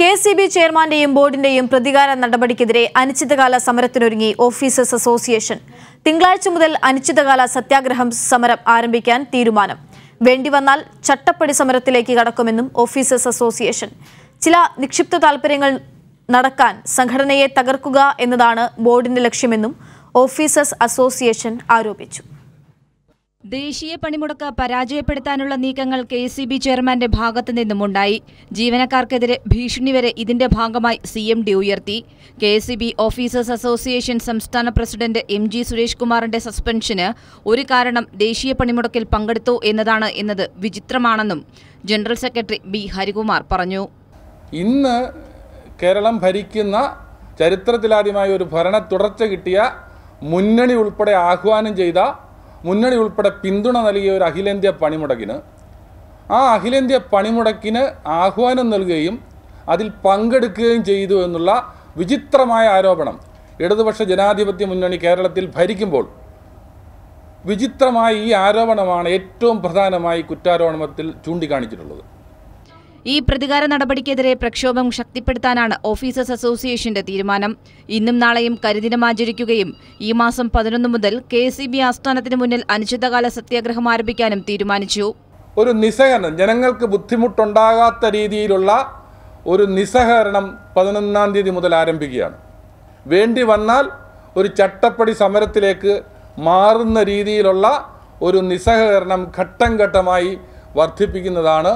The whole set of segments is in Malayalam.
കെ സി ബി ചെയർമാന്റെയും ബോർഡിന്റെയും പ്രതികാര നടപടിക്കെതിരെ അനിശ്ചിതകാല സമരത്തിനൊരുങ്ങി ഓഫീസേഴ്സ് അസോസിയേഷൻ തിങ്കളാഴ്ച മുതൽ അനിശ്ചിതകാല സത്യാഗ്രഹം സമരം ആരംഭിക്കാൻ തീരുമാനം വേണ്ടിവന്നാൽ ചട്ടപ്പടി സമരത്തിലേക്ക് കടക്കുമെന്നും ഓഫീസേഴ്സ് അസോസിയേഷൻ ചില നിക്ഷിപ്ത താൽപര്യങ്ങൾ നടക്കാൻ സംഘടനയെ തകർക്കുക എന്നതാണ് ബോർഡിന്റെ ലക്ഷ്യമെന്നും ഓഫീസേഴ്സ് അസോസിയേഷൻ ആരോപിച്ചു ദേശീയ പണിമുടക്ക് പരാജയപ്പെടുത്താനുള്ള നീക്കങ്ങൾ കെ സി ബി ചെയർമാന്റെ ഭാഗത്തു നിന്നുമുണ്ടായി ജീവനക്കാർക്കെതിരെ ഭീഷണി വരെ ഇതിന്റെ ഭാഗമായി സി എം ഡി ഉയർത്തി K C B officers association സംസ്ഥാന പ്രസിഡന്റ് എം ജി സുരേഷ് കുമാറിന്റെ സസ്പെൻഷന് ഒരു കാരണം ദേശീയ പണിമുടക്കിൽ പങ്കെടുത്തു എന്നതാണ് എന്നത് വിചിത്രമാണെന്നും ജനറൽ സെക്രട്ടറി ബി ഹരികുമാർ പറഞ്ഞു ഇന്ന് കേരളം ഭരിക്കുന്ന ചരിത്രത്തിലാദ്യമായ ഒരു ഭരണ തുടർച്ച കിട്ടിയ മുന്നണി ഉൾപ്പെടെ ആഹ്വാനം ചെയ്ത മുന്നണി ഉൾപ്പെടെ പിന്തുണ നൽകിയ ഒരു അഖിലേന്ത്യാ പണിമുടക്കിന് ആ അഖിലേന്ത്യാ പണിമുടക്കിന് ആഹ്വാനം നൽകുകയും അതിൽ പങ്കെടുക്കുകയും ചെയ്തു എന്നുള്ള വിചിത്രമായ ആരോപണം ഇടതുപക്ഷ ജനാധിപത്യ മുന്നണി കേരളത്തിൽ ഭരിക്കുമ്പോൾ വിചിത്രമായ ഈ ആരോപണമാണ് ഏറ്റവും പ്രധാനമായി കുറ്റാരോപണത്തിൽ ചൂണ്ടിക്കാണിച്ചിട്ടുള്ളത് ഈ പ്രതികാര നടപടിക്കെതിരെ പ്രക്ഷോഭം ശക്തിപ്പെടുത്താനാണ് ഓഫീസേഴ്സ് അസോസിയേഷന്റെ തീരുമാനം ഇന്നും നാളെയും കരിദിനം ആചരിക്കുകയും ഈ മാസം പതിനൊന്ന് മുതൽ കെ സി ബി ആസ്ഥാനത്തിന് മുന്നിൽ അനിശ്ചിതകാല സത്യാഗ്രഹം ആരംഭിക്കാനും തീരുമാനിച്ചു ഒരു നിസ്സഹരണം ജനങ്ങൾക്ക് ബുദ്ധിമുട്ടുണ്ടാകാത്ത രീതിയിലുള്ള ഒരു നിസ്സഹരണം പതിനൊന്നാം തീയതി മുതൽ ആരംഭിക്കുകയാണ് വേണ്ടി വന്നാൽ ഒരു ചട്ടപ്പടി സമരത്തിലേക്ക് മാറുന്ന രീതിയിലുള്ള ഒരു നിസ്സഹകരണം ഘട്ടം ഘട്ടമായി വർദ്ധിപ്പിക്കുന്നതാണ്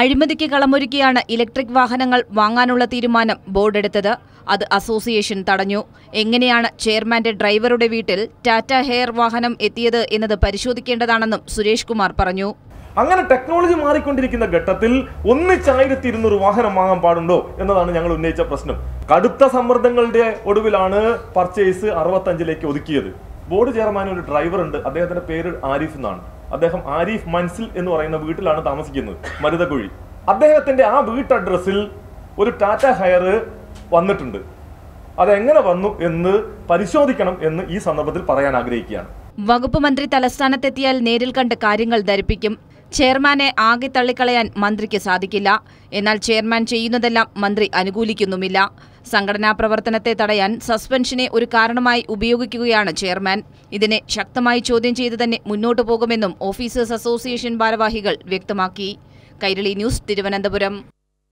അഴിമതിക്ക് കളമൊരുക്കിയാണ് ഇലക്ട്രിക് വാഹനങ്ങൾ വാങ്ങാനുള്ള തീരുമാനം ബോർഡെടുത്തത് അത് അസോസിയേഷൻ തടഞ്ഞു എങ്ങനെയാണ് ചെയർമാന്റെ ഡ്രൈവറുടെ വീട്ടിൽ ടാറ്റ ഹെയർ വാഹനം എത്തിയത് എന്നത് പരിശോധിക്കേണ്ടതാണെന്നും സുരേഷ് കുമാർ പറഞ്ഞു അങ്ങനെ ടെക്നോളജി മാറിക്കൊണ്ടിരിക്കുന്ന ഘട്ടത്തിൽ ഒന്നിച്ചായിരത്തി ഇരുന്നൂറ് വാഹനം വാങ്ങാൻ പാടുണ്ടോ എന്നതാണ് ഞങ്ങൾ ഉന്നയിച്ച പ്രശ്നം കടുത്ത സമ്മർദ്ദങ്ങളുടെ ഒടുവിലാണ് പർച്ചേസ് അറുപത്തഞ്ചിലേക്ക് ഒതുക്കിയത് ബോർഡ് ചെയർമാൻ ഒരു ഡ്രൈവർ ഉണ്ട് അദ്ദേഹത്തിന്റെ പേര് ആരിഫ് എന്നാണ് അദ്ദേഹം ആരിഫ് മൻസിൽ എന്ന് പറയുന്ന വീട്ടിലാണ് താമസിക്കുന്നത് മരുതക്കുഴി അദ്ദേഹത്തിന്റെ ആ വീട്ടഡ്രസ്സിൽ ഒരു ടാറ്റ ഹയർ വന്നിട്ടുണ്ട് അതെങ്ങനെ വന്നു എന്ന് പരിശോധിക്കണം എന്ന് ഈ സന്ദർഭത്തിൽ പറയാൻ ആഗ്രഹിക്കുകയാണ് വകുപ്പ് മന്ത്രി തലസ്ഥാനത്തെത്തിയാൽ നേരിൽ കണ്ട് കാര്യങ്ങൾ ധരിപ്പിക്കും ചെയർമാനെ ആകെ തള്ളിക്കളയാൻ മന്ത്രിക്ക് സാധിക്കില്ല എന്നാൽ ചെയർമാൻ ചെയ്യുന്നതെല്ലാം മന്ത്രി അനുകൂലിക്കുന്നുമില്ല സംഘടനാ പ്രവർത്തനത്തെ തടയാൻ സസ്പെൻഷനെ ഒരു കാരണമായി ഉപയോഗിക്കുകയാണ് ചെയർമാൻ ഇതിനെ ശക്തമായി ചോദ്യം ചെയ്തു തന്നെ മുന്നോട്ടു പോകുമെന്നും ഓഫീസേഴ്സ് അസോസിയേഷൻ ഭാരവാഹികൾ വ്യക്തമാക്കി കൈരളി ന്യൂസ് തിരുവനന്തപുരം